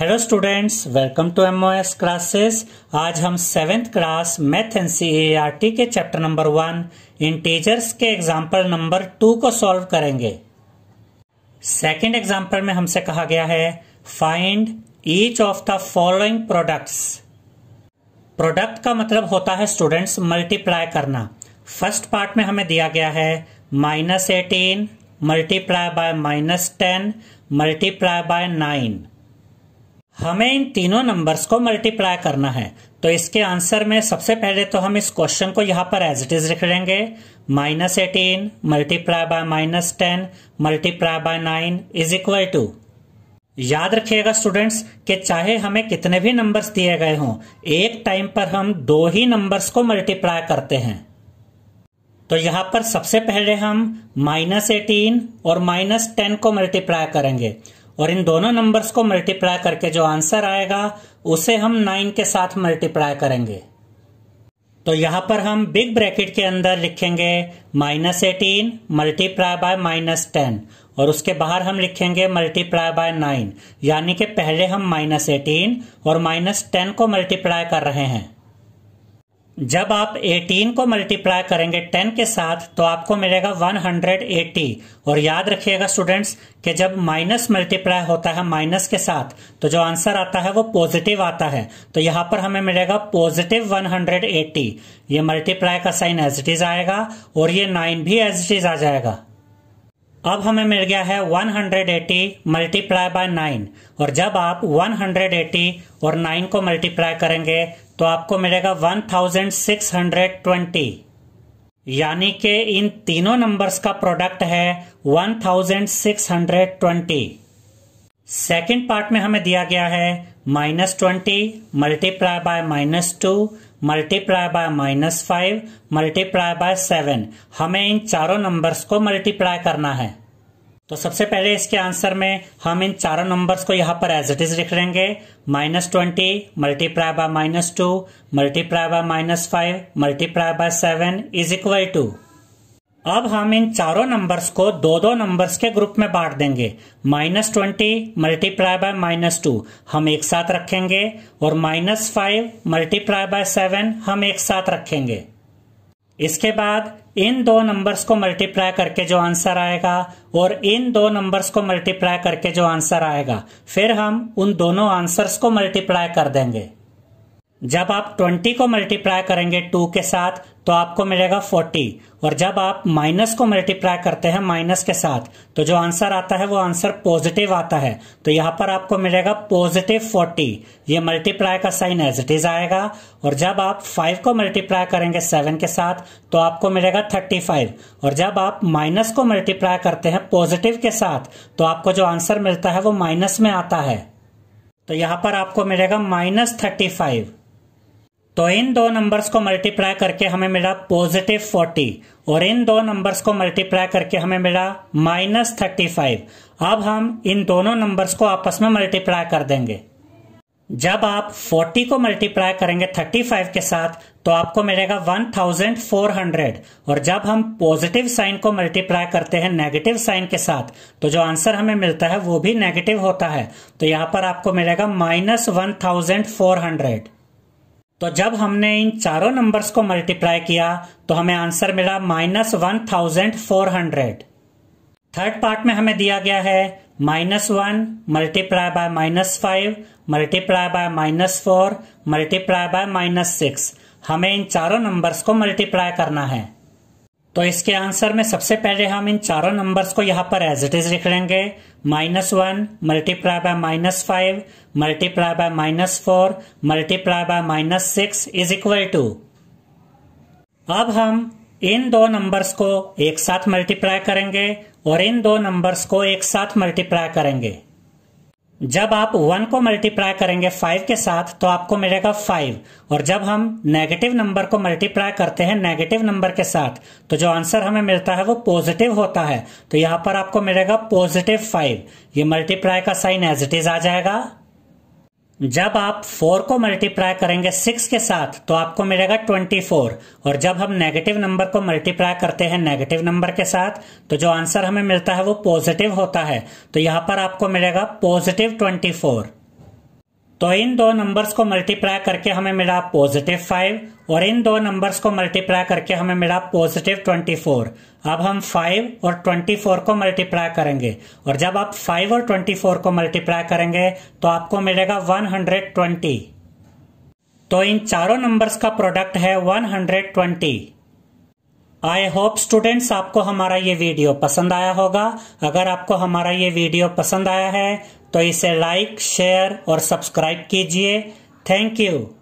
hello students welcome to M S classes आज हम seventh class math N C R T के chapter number one integers के example number two को solve करेंगे second example में हमसे कहा गया है find each of the following products product का मतलब होता है स्टूडेंट्स मल्टीप्लाई करना फर्स्ट पार्ट में हमें दिया गया है minus eighteen multiply by minus ten multiply by nine हमें इन तीनों नंबर्स को मल्टीप्लाई करना है तो इसके आंसर में सबसे पहले तो हम इस क्वेश्चन को यहाँ पर एज इट इज लिख लेंगे minus eighteen multiply by minus ten multiply by nine is equal to याद रखिएगा स्टूडेंट्स कि चाहे हमें कितने भी नंबर्स दिए गए हों एक टाइम पर हम दो ही नंबर्स को मल्टीप्लाई करते हैं तो यहां पर सबसे पहले हम माइनस एटीन और माइनस टेन को मल्टीप्लाई करेंगे और इन दोनों नंबर्स को मल्टीप्लाई करके जो आंसर आएगा उसे हम नाइन के साथ मल्टीप्लाई करेंगे तो यहां पर हम बिग ब्रैकेट के अंदर लिखेंगे minus eighteen multiply by minus ten और उसके बाहर हम लिखेंगे मल्टीप्लाई बाय नाइन यानी कि पहले हम माइनस एटीन और माइनस टेन को मल्टीप्लाई कर रहे हैं जब आप 18 को मल्टीप्लाई करेंगे 10 के साथ तो आपको मिलेगा 180 और याद रखिएगा स्टूडेंट्स कि जब माइनस मल्टीप्लाई होता है माइनस के साथ तो जो आंसर आता है वो पॉजिटिव आता है तो यहां पर हमें मिलेगा पॉजिटिव 180 ये मल्टीप्लाई का साइन एज इट इज आएगा और ये 9 भी एज इट इज आ जाएगा अब हमें मिल गया है 180 मल्टीप्लाई बाय नाइन और जब आप 180 और 9 को मल्टीप्लाई करेंगे तो आपको मिलेगा 1620 यानी के इन तीनों नंबर्स का प्रोडक्ट है 1620 सेकेंड पार्ट में हमें दिया गया है minus twenty multiply by minus two multiply by minus five multiply by seven हमें इन चारों नंबर्स को मल्टीप्लाई करना है तो सबसे पहले इसके आंसर में हम इन चारों नंबर्स को यहाँ पर एज इट इज लिख लेंगे minus twenty multiply by minus two multiply by minus five multiply by seven is equal to अब हम इन चारों नंबर्स को दो दो नंबर्स के ग्रुप में बांट देंगे minus twenty multiply by minus two हम एक साथ रखेंगे और minus five multiply by seven हम एक साथ रखेंगे इसके बाद इन दो नंबर्स को मल्टीप्लाई करके जो आंसर आएगा और इन दो नंबर्स को मल्टीप्लाई करके जो आंसर आएगा फिर हम उन दोनों आंसर्स को मल्टीप्लाई कर देंगे जब आप 20 को मल्टीप्लाई करेंगे 2 के साथ तो आपको मिलेगा 40 और जब आप माइनस को मल्टीप्लाई करते हैं माइनस के साथ तो जो आंसर आता है वो आंसर पॉजिटिव आता है तो यहाँ पर आपको मिलेगा पॉजिटिव 40 ये मल्टीप्लाई का साइन एज इट इज आएगा और जब आप 5 को मल्टीप्लाई करेंगे 7 के साथ तो आपको मिलेगा 35 और जब आप माइनस को मल्टीप्लाई करते हैं पॉजिटिव के साथ तो आपको जो आंसर मिलता है वो माइनस में आता है तो यहाँ पर आपको मिलेगा माइनस थर्टी फाइव तो इन दो नंबर्स को मल्टीप्लाई करके हमें मिला पॉजिटिव फोर्टी और इन दो नंबर्स को मल्टीप्लाई करके हमें मिला माइनस थर्टी फाइव अब हम इन दोनों नंबर्स को आपस में मल्टीप्लाई कर देंगे जब आप 40 को मल्टीप्लाई करेंगे 35 के साथ तो आपको मिलेगा 1400 और जब हम पॉजिटिव साइन को मल्टीप्लाई करते हैं नेगेटिव साइन के साथ तो जो आंसर हमें मिलता है वो भी नेगेटिव होता है तो यहां पर आपको मिलेगा माइनस वन तो जब हमने इन चारों नंबर्स को मल्टीप्लाई किया तो हमें आंसर मिला minus one thousand four hundred third part में हमें दिया गया है minus one multiply by minus five multiply by minus four multiply by minus six हमें इन चारों नंबर्स को मल्टीप्लाई करना है तो इसके आंसर में सबसे पहले हम इन चारों नंबर्स को यहाँ पर एज इट इज लिख लेंगे minus one multiply by minus five multiply by minus four multiply by minus six is equal to अब हम इन दो नंबर्स को एक साथ मल्टीप्लाई करेंगे और इन दो नंबर्स को एक साथ मल्टीप्लाई करेंगे जब आप वन को मल्टीप्लाई करेंगे फाइव के साथ तो आपको मिलेगा फाइव और जब हम नेगेटिव नंबर को मल्टीप्लाई करते हैं नेगेटिव नंबर के साथ तो जो आंसर हमें मिलता है वो पॉजिटिव होता है तो यहां पर आपको मिलेगा पॉजिटिव फाइव ये मल्टीप्लाई का साइन एज इट इज आ जाएगा जब आप फोर को मल्टीप्लाई करेंगे सिक्स के साथ तो आपको मिलेगा ट्वेंटी फोर और जब हम नेगेटिव नंबर को मल्टीप्लाई करते हैं नेगेटिव नंबर के साथ तो जो आंसर हमें मिलता है वो पॉजिटिव होता है तो यहाँ पर आपको मिलेगा पॉजिटिव ट्वेंटी फोर तो इन दो नंबर्स को मल्टीप्लाई करके हमें मिला पॉजिटिव फाइव और इन दो नंबर्स को मल्टीप्लाई करके हमें मिला पॉजिटिव ट्वेंटी फोर अब हम फाइव और ट्वेंटी फोर को मल्टीप्लाई करेंगे और जब आप फाइव और ट्वेंटी फोर को मल्टीप्लाई करेंगे तो आपको मिलेगा वन हंड्रेड ट्वेंटी तो इन चारों नंबर्स का प्रोडक्ट है one hundred twenty I hope students आपको हमारा ये वीडियो पसंद आया होगा अगर आपको हमारा ये वीडियो पसंद आया है तो इसे लाइक शेयर और सब्सक्राइब कीजिए थैंक यू